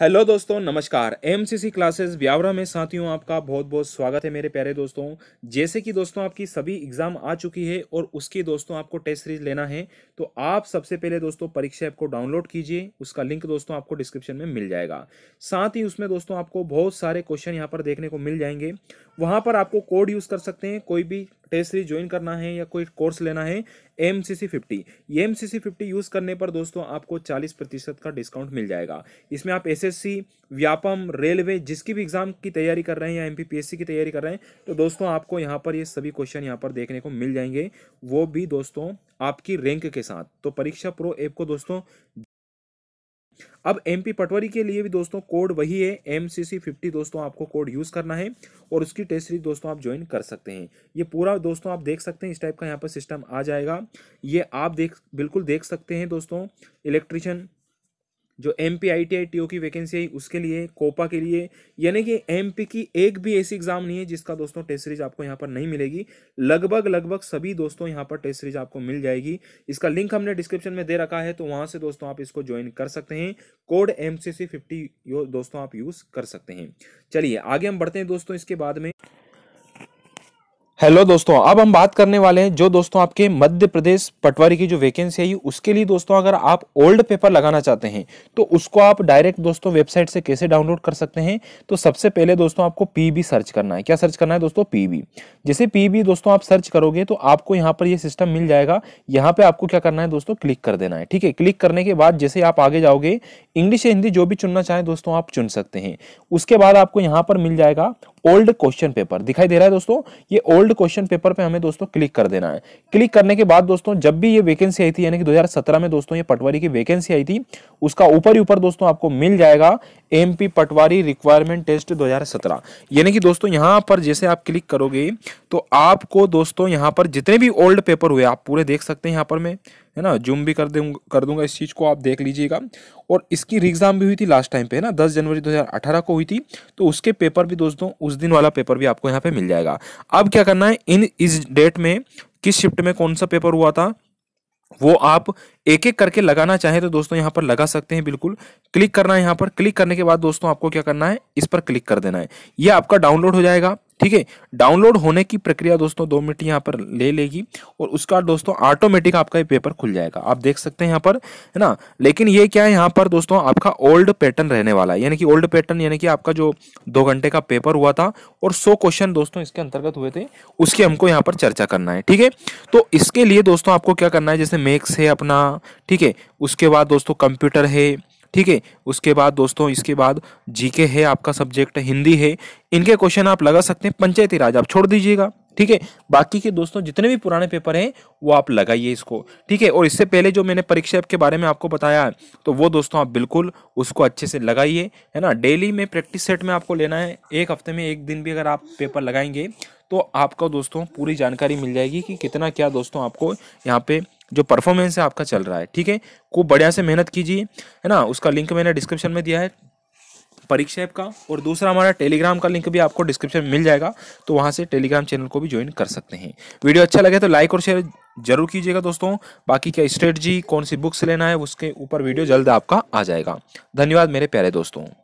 hello दोस्तों नमस्कार MCC classes Biaora में साथियों आपका बहुत बहुत स्वागत है मेरे प्यारे दोस्तों जैसे कि दोस्तों आपकी सभी एग्जाम आ चुकी है और उसकी दोस्तों आपको टेस्ट सीरीज लेना है तो आप सबसे पहले दोस्तों परीक्षा ऐप को डाउनलोड कीजिए उसका लिंक दोस्तों आपको डिस्क्रिप्शन में मिल जाएगा साथ ही उसमें दोस्तों आपको बहुत सारे क्वेश्चन यहाँ पर देखने को मिल जाएंगे वहाँ पर आपको कोड यूज़ कर सकते हैं कोई भी टेस्ट सीरीज ज्वाइन करना है या कोई कोर्स लेना है M C C fifty M C C fifty use करने पर दोस्तों आपको चालीस प्रतिशत का डिस्काउंट मिल जाएगा इसमें आप S S C Vyapam railway जिसकी भी एग्ज़ाम की तैयारी कर रहे हैं या M P P S C की तैयारी कर रहे हैं तो दोस्तों आपको यहाँ पर ये सभी क्वेश्चन यहाँ पर देखने को मिल जाएंगे वो भी दोस्तों आपकी रैंक के साथ तो परीक्षा प्रो ऐप को दोस्तों अब एम पी पटवारी के लिए भी दोस्तों कोड वही है एम सी सी फिफ्टी दोस्तों आपको कोड यूज़ करना है और उसकी टेस्ट सीरीज दोस्तों आप ज्वाइन कर सकते हैं ये पूरा दोस्तों आप देख सकते हैं इस टाइप का यहाँ पर सिस्टम आ जाएगा ये आप देख बिल्कुल देख सकते हैं दोस्तों इलेक्ट्रिशियन जो M P I T I T O की वैकेंसी आई उसके लिए कोपा के लिए यानी कि एम पी की एक भी ऐसी एग्जाम नहीं है जिसका दोस्तों टेस्ट सीरीज आपको यहाँ पर नहीं मिलेगी लगभग लगभग सभी दोस्तों यहाँ पर टेस्ट सीरीज आपको मिल जाएगी इसका लिंक हमने डिस्क्रिप्शन में दे रखा है तो वहाँ से दोस्तों आप इसको ज्वाइन कर सकते हैं code M C C fifty दोस्तों आप यूज़ कर सकते हैं चलिए आगे हम बढ़ते हैं दोस्तों इसके बाद में हेलो दोस्तों अब हम बात करने वाले हैं जो दोस्तों आपके मध्य प्रदेश पटवारी की जो वैकेंसी आई उसके लिए दोस्तों अगर आप ओल्ड पेपर लगाना चाहते हैं तो उसको आप डायरेक्ट दोस्तों वेबसाइट से कैसे डाउनलोड कर सकते हैं तो सबसे पहले दोस्तों आपको पीबी सर्च करना है क्या सर्च करना है दोस्तों पीबी जैसे पीबी दोस्तों आप सर्च करोगे तो आपको यहाँ पर यह सिस्टम मिल जाएगा यहाँ पे आपको क्या करना है दोस्तों क्लिक कर देना है ठीक है क्लिक करने के बाद जैसे आप आगे जाओगे इंग्लिश या हिंदी जो भी चुनना चाहें दोस्तों आप चुन सकते हैं उसके बाद आपको यहाँ पर मिल जाएगा ओल्ड क्वेश्चन पेपर दिखाई दे रहा है दोस्तों ये ओल्ड क्वेश्चन पेपर पे हमें दोस्तों क्लिक कर देना है क्लिक करने के बाद दोस्तों जब भी ये वैकेंसी आई थी यानी कि 2017 में दोस्तों ये पटवारी की वैकेंसी आई थी उसका ऊपर ही ऊपर दोस्तों आपको मिल जाएगा एम पटवारी रिक्वायरमेंट टेस्ट दो यानी कि दोस्तों यहाँ पर जैसे आप क्लिक करोगे तो आपको दोस्तों यहाँ पर जितने भी ओल्ड पेपर हुए आप पूरे देख सकते हैं यहाँ पर मैं है ना जूम भी कर दूँ कर दूंगा इस चीज़ को आप देख लीजिएगा और इसकी एग्ज़ाम भी हुई थी लास्ट टाइम पे है ना 10 जनवरी 2018 को हुई थी तो उसके पेपर भी दोस्तों उस दिन वाला पेपर भी आपको यहाँ पे मिल जाएगा अब क्या करना है इन इस डेट में किस शिफ्ट में कौन सा पेपर हुआ था वो आप एक एक करके लगाना चाहें तो दोस्तों यहाँ पर लगा सकते हैं बिल्कुल क्लिक करना है यहाँ पर क्लिक करने के बाद दोस्तों आपको क्या करना है इस पर क्लिक कर देना है ये आपका डाउनलोड हो जाएगा ठीक है डाउनलोड होने की प्रक्रिया दोस्तों दो मिनट यहाँ पर ले लेगी और उसका दोस्तों ऑटोमेटिक आपका ये पेपर खुल जाएगा आप देख सकते हैं यहाँ पर है ना लेकिन ये क्या है यहाँ पर दोस्तों आपका ओल्ड पैटर्न रहने वाला है यानी कि ओल्ड पैटर्न यानी कि आपका जो दो घंटे का पेपर हुआ था और सौ क्वेश्चन दोस्तों इसके अंतर्गत हुए थे उसकी हमको यहाँ पर चर्चा करना है ठीक है तो इसके लिए दोस्तों आपको क्या करना है जैसे मेक्स है अपना ठीक है उसके बाद दोस्तों कंप्यूटर है ठीक है उसके बाद दोस्तों इसके बाद जीके है आपका सब्जेक्ट हिंदी है इनके क्वेश्चन आप लगा सकते हैं पंचायती राज आप छोड़ दीजिएगा ठीक है बाकी के दोस्तों जितने भी पुराने पेपर हैं वो आप लगाइए इसको ठीक है और इससे पहले जो मैंने परीक्षा ऐप के बारे में आपको बताया है तो वो दोस्तों आप बिल्कुल उसको अच्छे से लगाइए है ना डेली में प्रैक्टिस सेट में आपको लेना है एक हफ्ते में एक दिन भी अगर आप पेपर लगाएंगे तो आपको दोस्तों पूरी जानकारी मिल जाएगी कि कितना क्या दोस्तों आपको यहाँ पे जो परफॉर्मेंस है आपका चल रहा है ठीक है को बढ़िया से मेहनत कीजिए है ना उसका लिंक मैंने डिस्क्रिप्शन में दिया है परीक्षा ऐप का और दूसरा हमारा टेलीग्राम का लिंक भी आपको डिस्क्रिप्शन में मिल जाएगा तो वहाँ से टेलीग्राम चैनल को भी ज्वाइन कर सकते हैं वीडियो अच्छा लगे तो लाइक और शेयर जरूर कीजिएगा दोस्तों बाकी क्या स्ट्रेटजी कौन सी बुक्स लेना है उसके ऊपर वीडियो जल्द आपका आ जाएगा धन्यवाद मेरे प्यारे दोस्तों